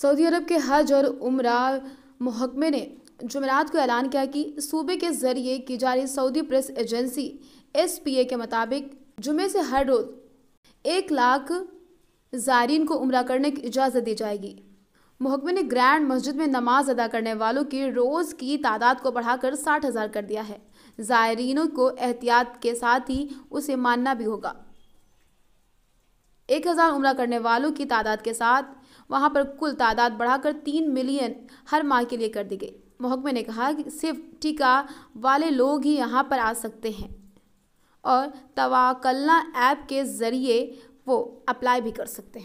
Saudi अरब के हज और उम्र महकमे ने जुमेरात को ऐलान किया कि सूबे के जरिए की जा रही सऊदी प्रेस एजेंसी एस के मुताबिक जुमे से हर रोज एक लाख जारीन को उम्र करने की इजाज़त दी जाएगी महकमे ने ग्रैंड मस्जिद में नमाज अदा करने वालों की रोज़ की तादाद को बढ़ाकर साठ हज़ार कर दिया है जायरीनों को एहतियात के साथ ही उसे मानना भी होगा एक हज़ार उम्र करने वालों की तादाद के साथ वहाँ पर कुल तादाद बढ़ाकर तीन मिलियन हर माह के लिए कर दी गई महकमे ने कहा कि सिर्फ टीका वाले लोग ही यहाँ पर आ सकते हैं और तवाकलना ऐप के ज़रिए वो अप्लाई भी कर सकते हैं